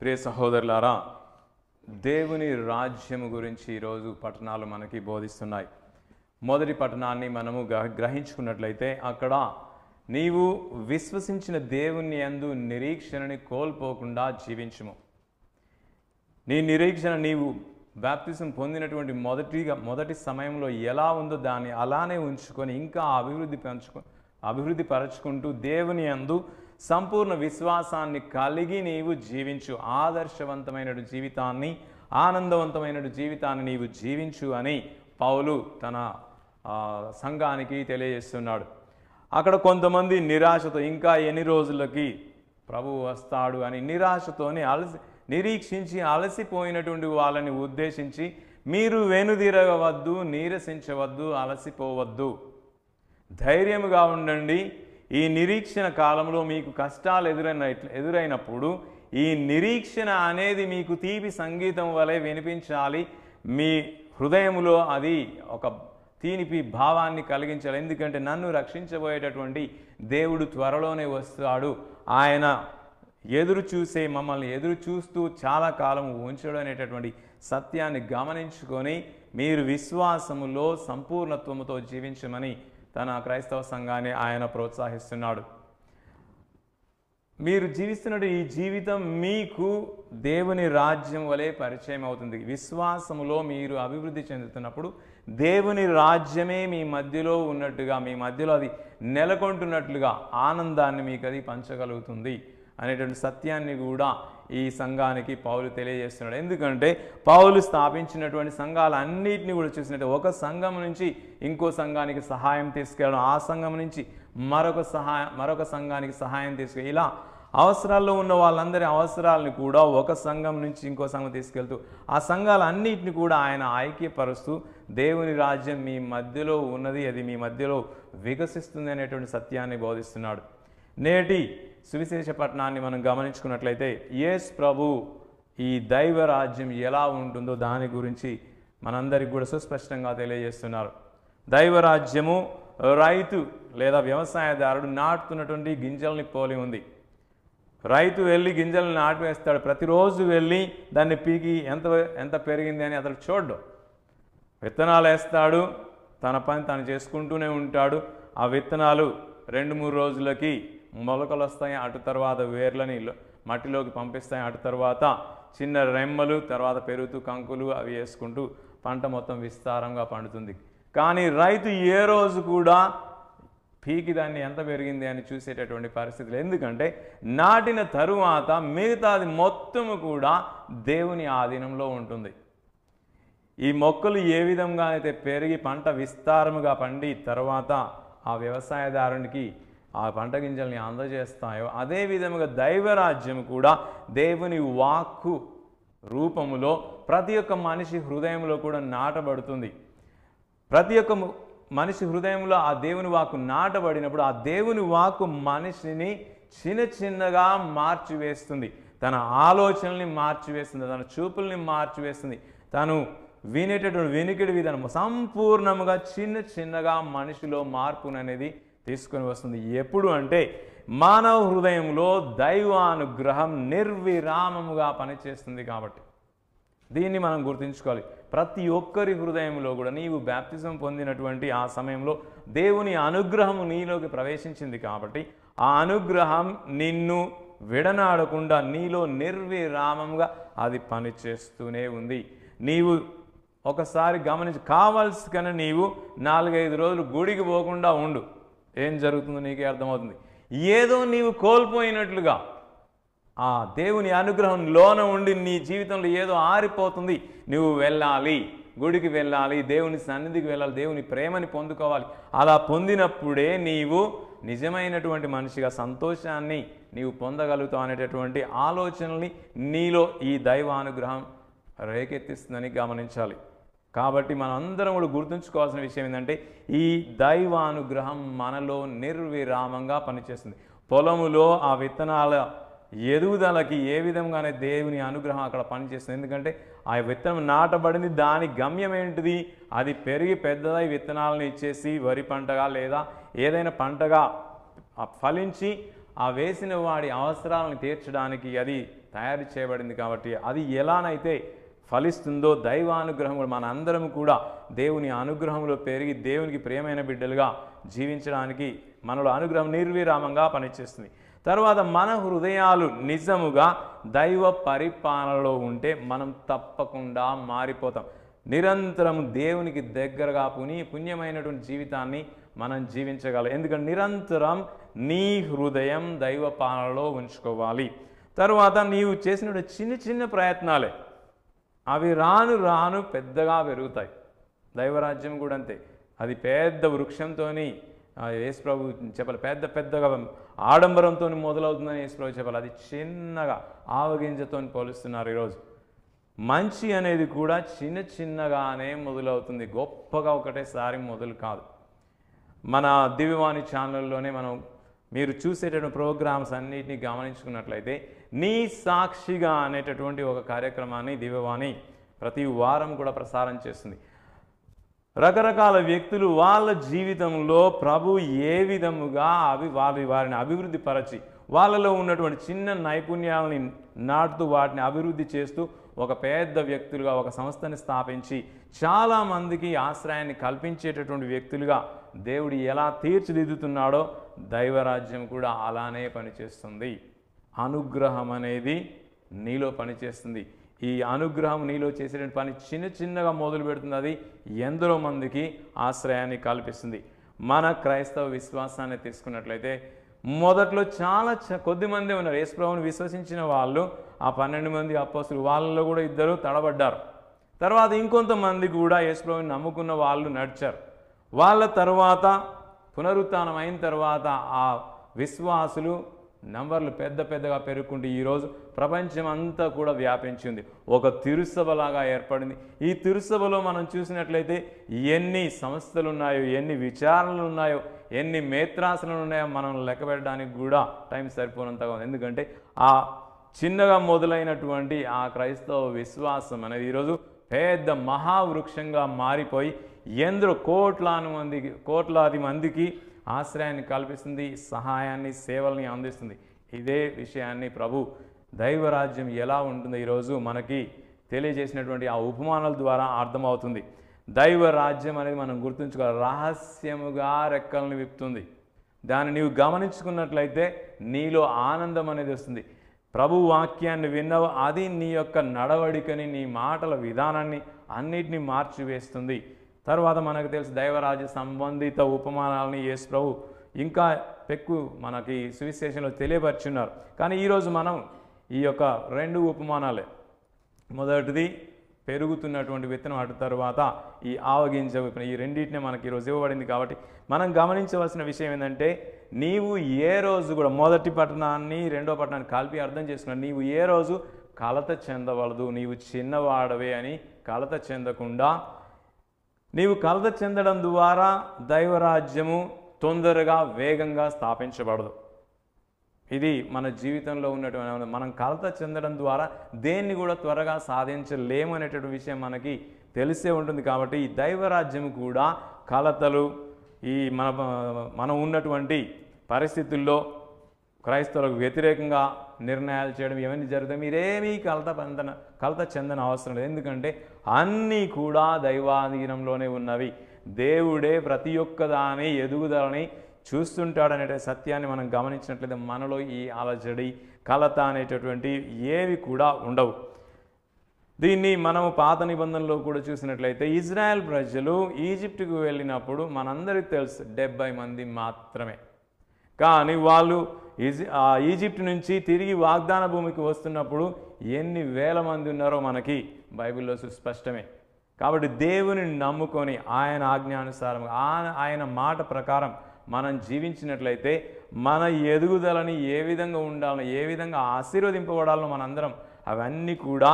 ప్రియ సహోదరులారా దేవుని రాజ్యం గురించి ఈరోజు పట్టణాలు మనకి బోధిస్తున్నాయి మొదటి పట్టణాన్ని మనము గ్రహించుకున్నట్లయితే అక్కడ నీవు విశ్వసించిన దేవుని అందు నిరీక్షణని కోల్పోకుండా జీవించము నీ నిరీక్షణ నీవు బ్యాప్తిజం పొందినటువంటి మొదటిగా మొదటి సమయంలో ఎలా ఉందో దాన్ని అలానే ఉంచుకొని ఇంకా అభివృద్ధి పెంచుకొని అభివృద్ధి పరచుకుంటూ దేవుని అందు సంపూర్ణ విశ్వాసాన్ని కలిగి నీవు జీవించు ఆదర్శవంతమైన జీవితాన్ని ఆనందవంతమైన జీవితాన్ని నీవు జీవించు అని పౌలు తన సంఘానికి తెలియజేస్తున్నాడు అక్కడ కొంతమంది నిరాశతో ఇంకా ఎన్ని రోజులకి ప్రభు వస్తాడు అని నిరాశతోనే అలసి నిరీక్షించి అలసిపోయినటువంటి వాళ్ళని ఉద్దేశించి మీరు వెనుదిరగవద్దు నీరసించవద్దు అలసిపోవద్దు ధైర్యముగా ఉండండి ఈ నిరీక్షణ కాలంలో మీకు కష్టాలు ఎదురైన ఎదురైనప్పుడు ఈ నిరీక్షణ అనేది మీకు తీపి సంగీతం వలె వినిపించాలి మీ హృదయంలో అది ఒక తీనిపి భావాన్ని కలిగించాలి ఎందుకంటే నన్ను రక్షించబోయేటటువంటి దేవుడు త్వరలోనే వస్తాడు ఆయన ఎదురు చూసే మమ్మల్ని ఎదురు చూస్తూ చాలా కాలం ఉంచడం అనేటటువంటి సత్యాన్ని గమనించుకొని మీరు విశ్వాసములో సంపూర్ణత్వముతో జీవించమని తన క్రైస్తవ సంఘాన్ని ఆయన ప్రోత్సహిస్తున్నాడు మీరు జీవిస్తున్న ఈ జీవితం మీకు దేవుని రాజ్యం వలె పరిచయం అవుతుంది విశ్వాసములో మీరు అభివృద్ధి చెందుతున్నప్పుడు దేవుని రాజ్యమే మీ మధ్యలో ఉన్నట్టుగా మీ మధ్యలో అది నెలకొంటున్నట్లుగా ఆనందాన్ని మీకు అది పంచగలుగుతుంది అనేటువంటి సత్యాన్ని కూడా ఈ సంఘానికి పౌలు తెలియజేస్తున్నాడు ఎందుకంటే పౌలు స్థాపించినటువంటి సంఘాలు అన్నిటినీ కూడా చూసినట్టు ఒక సంఘం నుంచి ఇంకో సంఘానికి సహాయం తీసుకెళ్ళడం ఆ సంఘం నుంచి మరొక సహాయం మరొక సంఘానికి సహాయం తీసుకెళ్ళి ఇలా అవసరాల్లో ఉన్న వాళ్ళందరి అవసరాలను కూడా ఒక సంఘం నుంచి ఇంకో సంఘం తీసుకెళ్తూ ఆ అన్నిటిని కూడా ఆయన ఐక్యపరుస్తూ దేవుని రాజ్యం మీ మధ్యలో ఉన్నది అది మీ మధ్యలో వికసిస్తుంది అనేటువంటి సత్యాన్ని బోధిస్తున్నాడు నేటి సువిశేష పట్టణాన్ని మనం గమనించుకున్నట్లయితే ఏస్ ప్రభు ఈ దైవ రాజ్యం ఎలా ఉంటుందో దాని గురించి మనందరికి కూడా సుస్పష్టంగా తెలియజేస్తున్నారు దైవరాజ్యము రైతు లేదా వ్యవసాయదారుడు నాటుతున్నటువంటి గింజల్ని పోలి ఉంది రైతు వెళ్ళి గింజలను నాటివేస్తాడు ప్రతిరోజు వెళ్ళి దాన్ని పీకి ఎంత ఎంత పెరిగింది అని అతడు చూడ్డు విత్తనాలు వేస్తాడు తన పని తను చేసుకుంటూనే ఉంటాడు ఆ విత్తనాలు రెండు మూడు రోజులకి మొలకలు వస్తాయి అటు తర్వాత వేర్లని మట్టిలోకి పంపిస్తాయి అటు తర్వాత చిన్న రెమ్మలు తర్వాత పెరుగుతూ కంకులు అవి వేసుకుంటూ పంట మొత్తం విస్తారంగా పండుతుంది కానీ రైతు ఏ రోజు కూడా పీకి దాన్ని ఎంత పెరిగింది అని చూసేటటువంటి పరిస్థితులు ఎందుకంటే నాటిన తరువాత మిగతాది మొత్తం కూడా దేవుని ఆధీనంలో ఉంటుంది ఈ మొక్కలు ఏ విధంగా అయితే పెరిగి పంట విస్తారముగా పండి తర్వాత ఆ వ్యవసాయదారునికి ఆ పంట గింజల్ని అందజేస్తాయో అదేవిధముగా దైవరాజ్యం కూడా దేవుని వాక్కు రూపములో ప్రతి ఒక్క మనిషి హృదయంలో కూడా నాటబడుతుంది ప్రతి ఒక్క మనిషి హృదయంలో ఆ దేవుని వాక్కు నాటబడినప్పుడు ఆ దేవుని వాక్కు మనిషిని చిన్న చిన్నగా మార్చివేస్తుంది తన ఆలోచనల్ని మార్చివేస్తుంది తన చూపుల్ని మార్చివేస్తుంది తను వినేటటువంటి వినికిడి విధానం సంపూర్ణముగా చిన్న చిన్నగా మనిషిలో మార్పుననేది తీసుకొని వస్తుంది ఎప్పుడు అంటే మానవ హృదయంలో దైవానుగ్రహం నిర్విరామముగా పనిచేస్తుంది కాబట్టి దీన్ని మనం గుర్తుంచుకోవాలి ప్రతి ఒక్కరి హృదయంలో కూడా నీవు బ్యాప్తిజం పొందినటువంటి ఆ సమయంలో దేవుని అనుగ్రహం నీలోకి ప్రవేశించింది కాబట్టి ఆ అనుగ్రహం నిన్ను విడనాడకుండా నీలో నిర్విరామంగా అది పనిచేస్తూనే ఉంది నీవు ఒకసారి గమనించి కన్నా నీవు నాలుగైదు రోజులు గుడికి పోకుండా ఉండు ఏం జరుగుతుందో నీకే అర్థమవుతుంది ఏదో నీవు కోల్పోయినట్లుగా ఆ దేవుని అనుగ్రహం లోన ఉండి నీ జీవితంలో ఏదో ఆరిపోతుంది నువ్వు వెళ్ళాలి గుడికి వెళ్ళాలి దేవుని సన్నిధికి వెళ్ళాలి దేవుని ప్రేమని పొందుకోవాలి అలా పొందినప్పుడే నీవు నిజమైనటువంటి మనిషిగా సంతోషాన్ని నీవు పొందగలుగుతావు అనేటటువంటి ఆలోచనల్ని నీలో ఈ దైవానుగ్రహం అనుగ్రహం రేకెత్తిస్తుందని గమనించాలి కాబట్టి మనం అందరం కూడా గుర్తుంచుకోవాల్సిన విషయం ఏంటంటే ఈ దైవానుగ్రహం మనలో నిర్విరామంగా పనిచేస్తుంది పొలములో ఆ విత్తనాల ఎదుగుదలకి ఏ విధంగానే దేవుని అనుగ్రహం అక్కడ పనిచేస్తుంది ఎందుకంటే ఆ విత్తనం నాటబడింది దాని గమ్యం ఏంటిది అది పెరిగి పెద్దదై విత్తనాలను ఇచ్చేసి వరి పంటగా లేదా ఏదైనా పంటగా ఫలించి ఆ వేసిన వాడి అవసరాలను తీర్చడానికి అది తయారు చేయబడింది కాబట్టి అది ఎలానైతే ఫలిస్తుందో దైవానుగ్రహం అందరం కూడా దేవుని అనుగ్రహంలో పెరిగి దేవునికి ప్రియమైన బిడ్డలుగా జీవించడానికి మనలో అనుగ్రహం నిర్విరామంగా పనిచేస్తుంది తర్వాత మన హృదయాలు నిజముగా దైవ పరిపాలనలో ఉంటే మనం తప్పకుండా మారిపోతాం నిరంతరం దేవునికి దగ్గరగా పుని పుణ్యమైనటువంటి జీవితాన్ని మనం జీవించగలం ఎందుకంటే నిరంతరం నీ హృదయం దైవ పాలనలో ఉంచుకోవాలి తర్వాత నీవు చేసినటువంటి చిన్న చిన్న ప్రయత్నాలే అవి రాను రాను పెద్దగా పెరుగుతాయి దైవరాజ్యం కూడా అంతే అది పెద్ద వృక్షంతో యేసు ప్రభు చెప్పాలి పెద్ద పెద్దగా ఆడంబరంతో మొదలవుతుందని యేసు ప్రభు చెప్పాలి అది చిన్నగా ఆవగింజతో పోలుస్తున్నారు ఈరోజు మంచి అనేది కూడా చిన్న చిన్నగానే మొదలవుతుంది గొప్పగా ఒకటేసారి మొదలు కాదు మన దివ్యవాణి ఛానల్లోనే మనం మీరు చూసేటటువంటి ప్రోగ్రామ్స్ అన్నిటినీ గమనించుకున్నట్లయితే నీ సాక్షిగా అనేటటువంటి ఒక కార్యక్రమాన్ని దివ్యవాణి ప్రతి వారం కూడా ప్రసారం చేస్తుంది రకరకాల వ్యక్తులు వాళ్ళ జీవితంలో ప్రభు ఏ విధముగా అవి వారి వారిని అభివృద్ధి పరచి వాళ్ళలో ఉన్నటువంటి చిన్న నైపుణ్యాలని నాటుతూ వాటిని అభివృద్ధి చేస్తూ ఒక పెద్ద వ్యక్తులుగా ఒక సంస్థని స్థాపించి చాలామందికి ఆశ్రయాన్ని కల్పించేటటువంటి వ్యక్తులుగా దేవుడు ఎలా తీర్చిదిద్దుతున్నాడో దైవరాజ్యం కూడా అలానే పనిచేస్తుంది అనుగ్రహం అనేది నీలో పనిచేస్తుంది ఈ అనుగ్రహం నీలో చేసిన పని చిన్న చిన్నగా మొదలు పెడుతుంది అది ఎందరో మందికి ఆశ్రయాన్ని కల్పిస్తుంది మన క్రైస్తవ విశ్వాసాన్ని తీసుకున్నట్లయితే మొదట్లో చాలా కొద్ది మంది ఉన్నారు యేసుప్రభుని విశ్వసించిన వాళ్ళు ఆ పన్నెండు మంది అప్పసులు వాళ్ళలో కూడా ఇద్దరు తడబడ్డారు తర్వాత ఇంకొంతమంది కూడా యేసుప్రభుని నమ్ముకున్న వాళ్ళు నడిచారు వాళ్ళ తర్వాత పునరుత్నం అయిన తర్వాత ఆ విశ్వాసులు నంబర్లు పెద్ద పెద్దగా పెరుగుకుంటూ ఈరోజు ప్రపంచం అంతా కూడా వ్యాపించింది ఒక తిరుసభలాగా ఏర్పడింది ఈ తిరుసభలో మనం చూసినట్లయితే ఎన్ని సంస్థలు ఉన్నాయో ఎన్ని విచారణలు ఉన్నాయో ఎన్ని మేత్రాసనలు ఉన్నాయో మనం పెట్టడానికి కూడా టైం సరిపోనంతగా ఉంది ఎందుకంటే ఆ చిన్నగా మొదలైనటువంటి ఆ క్రైస్తవ విశ్వాసం అనేది ఈరోజు పెద్ద మహావృక్షంగా మారిపోయి ఎందరో కోట్లాను మంది కోట్లాది మందికి ఆశ్రయాన్ని కల్పిస్తుంది సహాయాన్ని సేవల్ని అందిస్తుంది ఇదే విషయాన్ని ప్రభు దైవరాజ్యం ఎలా ఉంటుందో ఈరోజు మనకి తెలియజేసినటువంటి ఆ ఉపమానాల ద్వారా అర్థమవుతుంది దైవ రాజ్యం అనేది మనం గుర్తుంచుకోవాలి రహస్యముగా రెక్కలను విప్తుంది దాన్ని నీవు గమనించుకున్నట్లయితే నీలో ఆనందం అనేది వస్తుంది ప్రభు వాక్యాన్ని విన్నవు అది నీ యొక్క నడవడికని నీ మాటల విధానాన్ని అన్నిటినీ మార్చివేస్తుంది తర్వాత మనకు తెలుసు దైవరాజ సంబంధిత ఉపమానాలని యేసు ప్రభు ఇంకా పెక్కు మనకి సువిశేషంలో తెలియపరుచున్నారు కానీ ఈరోజు మనం ఈ యొక్క రెండు ఉపమానాలే మొదటిది పెరుగుతున్నటువంటి విత్తనం అటు తర్వాత ఈ ఆవగింజ విత్తనం ఈ రెండింటినే మనకి ఈరోజు ఇవ్వబడింది కాబట్టి మనం గమనించవలసిన విషయం ఏంటంటే నీవు ఏ రోజు కూడా మొదటి పట్టణాన్ని రెండో పట్టణాన్ని కలిపి అర్థం చేసుకున్నా నీవు ఏ రోజు కలత చెందవలదు నీవు చిన్నవాడవే అని కలత చెందకుండా నీవు కలత చెందడం ద్వారా దైవరాజ్యము తొందరగా వేగంగా స్థాపించబడదు ఇది మన జీవితంలో ఉన్నటువంటి మనం కలత చెందడం ద్వారా దేన్ని కూడా త్వరగా సాధించలేమనేటువంటి విషయం మనకి తెలిసే ఉంటుంది కాబట్టి ఈ దైవరాజ్యం కూడా కలతలు ఈ మన మనం ఉన్నటువంటి పరిస్థితుల్లో క్రైస్తవులకు వ్యతిరేకంగా నిర్ణయాలు చేయడం ఇవన్నీ జరుగుతాయి మీరేమీ కలత పందన కలత చెందన అవసరం లేదు ఎందుకంటే అన్నీ కూడా దైవాధీనంలోనే ఉన్నవి దేవుడే ప్రతి ఒక్క దాని ఎదుగుదలని చూస్తుంటాడనే సత్యాన్ని మనం గమనించినట్లయితే మనలో ఈ అలజడి కలత అనేటటువంటి ఏవి కూడా ఉండవు దీన్ని మనము పాత నిబంధనలో కూడా చూసినట్లయితే ఇజ్రాయెల్ ప్రజలు ఈజిప్టుకు వెళ్ళినప్పుడు మనందరికీ తెలుసు డెబ్బై మంది మాత్రమే కానీ వాళ్ళు ఈజి ఈజిప్ట్ నుంచి తిరిగి వాగ్దాన భూమికి వస్తున్నప్పుడు ఎన్ని వేల మంది ఉన్నారో మనకి బైబిల్లో సుస్పష్టమే కాబట్టి దేవుని నమ్ముకొని ఆయన ఆజ్ఞానుసారం ఆయన మాట ప్రకారం మనం జీవించినట్లయితే మన ఎదుగుదలని ఏ విధంగా ఉండాలో ఏ విధంగా ఆశీర్వదింపబడాలో మనందరం అవన్నీ కూడా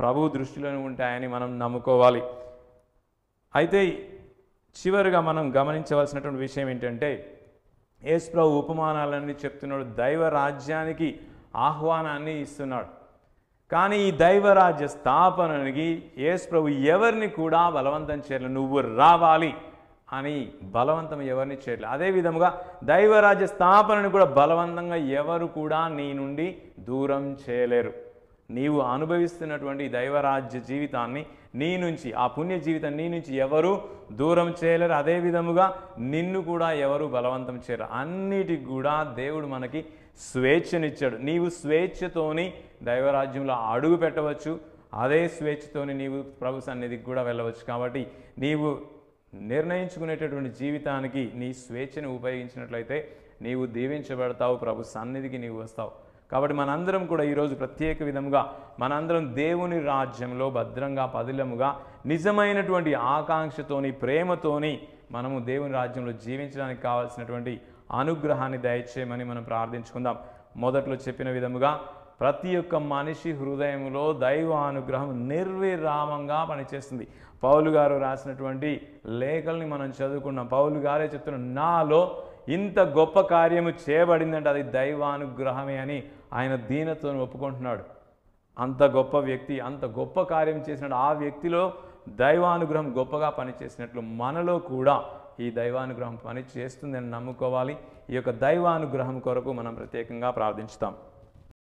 ప్రభు దృష్టిలోనే ఉంటాయని మనం నమ్ముకోవాలి అయితే చివరిగా మనం గమనించవలసినటువంటి విషయం ఏంటంటే యేసుప్రభు ఉపమానాలన్నీ చెప్తున్నాడు దైవ రాజ్యానికి ఆహ్వానాన్ని ఇస్తున్నాడు కానీ ఈ దైవరాజ్య స్థాపనకి యేసుప్రభు ఎవరిని కూడా బలవంతం చేయలేదు నువ్వు రావాలి అని బలవంతం ఎవరిని చేయలేదు అదే విధముగా దైవరాజ్య స్థాపనను కూడా బలవంతంగా ఎవరు కూడా నీ నుండి దూరం చేయలేరు నీవు అనుభవిస్తున్నటువంటి దైవరాజ్య జీవితాన్ని నీ నుంచి ఆ పుణ్య జీవితం నీ నుంచి ఎవరు దూరం చేయలేరు అదే విధముగా నిన్ను కూడా ఎవరు బలవంతం చేయరు అన్నిటికి కూడా దేవుడు మనకి స్వేచ్ఛనిచ్చాడు నీవు స్వేచ్ఛతోని దైవరాజ్యంలో అడుగు పెట్టవచ్చు అదే స్వేచ్ఛతోని నీవు ప్రభు సన్నిధికి కూడా వెళ్ళవచ్చు కాబట్టి నీవు నిర్ణయించుకునేటటువంటి జీవితానికి నీ స్వేచ్ఛను ఉపయోగించినట్లయితే నీవు దీవించబడతావు ప్రభు సన్నిధికి నీవు వస్తావు కాబట్టి మనందరం కూడా ఈరోజు ప్రత్యేక విధముగా మనందరం దేవుని రాజ్యంలో భద్రంగా పదిలముగా నిజమైనటువంటి ఆకాంక్షతోని ప్రేమతోని మనము దేవుని రాజ్యంలో జీవించడానికి కావాల్సినటువంటి అనుగ్రహాన్ని దయచేయమని మనం ప్రార్థించుకుందాం మొదట్లో చెప్పిన విధముగా ప్రతి ఒక్క మనిషి హృదయంలో దైవ అనుగ్రహం నిర్విరామంగా పనిచేస్తుంది పౌలు గారు రాసినటువంటి లేఖల్ని మనం చదువుకున్నాం పౌలు గారే చెప్తున్నాం నాలో ఇంత గొప్ప కార్యము చేయబడిందంటే అది దైవానుగ్రహమే అని ఆయన దీనత్వం ఒప్పుకుంటున్నాడు అంత గొప్ప వ్యక్తి అంత గొప్ప కార్యం చేసినాడు ఆ వ్యక్తిలో దైవానుగ్రహం గొప్పగా పనిచేసినట్లు మనలో కూడా ఈ దైవానుగ్రహం పని చేస్తుందని నమ్ముకోవాలి ఈ యొక్క దైవానుగ్రహం కొరకు మనం ప్రత్యేకంగా ప్రార్థించుతాం